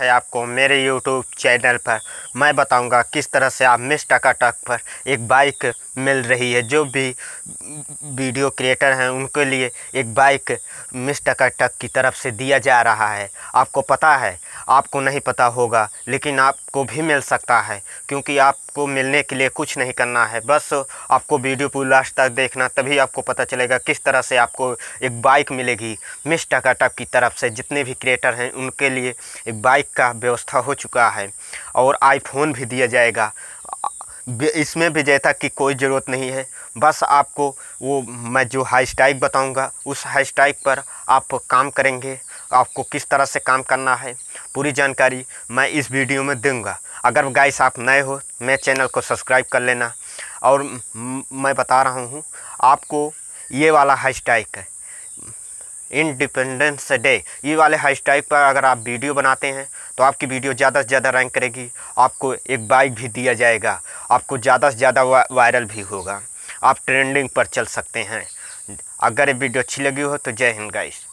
है आपको मेरे यूट्यूब चैनल पर मैं बताऊंगा किस तरह से आप मिस टकाटक पर एक बाइक मिल रही है जो भी वीडियो क्रिएटर हैं उनके लिए एक बाइक मिस टकाटक की तरफ से दिया जा रहा है आपको पता है आपको नहीं पता होगा लेकिन आपको भी मिल सकता है क्योंकि आपको मिलने के लिए कुछ नहीं करना है बस आपको वीडियो पूरी लास्ट तक देखना तभी आपको पता चलेगा किस तरह से आपको एक बाइक मिलेगी मिस टकाटक की तरफ से जितने भी क्रिएटर हैं उनके लिए एक बाइक का व्यवस्था हो चुका है और आईफोन भी दिया जाएगा इसमें विजेता की कोई ज़रूरत नहीं है बस आपको वो मैं जो हैशटैग बताऊंगा उस हैशटैग पर आप काम करेंगे आपको किस तरह से काम करना है पूरी जानकारी मैं इस वीडियो में दूंगा अगर गाइस आप नए हो मैं चैनल को सब्सक्राइब कर लेना और मैं बता रहा हूँ आपको ये वाला हैशटैग है इंडिपेंडेंस डे ये वाले हैशटैग पर अगर आप वीडियो बनाते हैं तो आपकी वीडियो ज़्यादा से ज़्यादा रैंक करेगी आपको एक बाइक भी दिया जाएगा आपको ज़्यादा से ज़्यादा वायरल भी होगा आप ट्रेंडिंग पर चल सकते हैं अगर ये वीडियो अच्छी लगी हो तो जय हिंद गाइस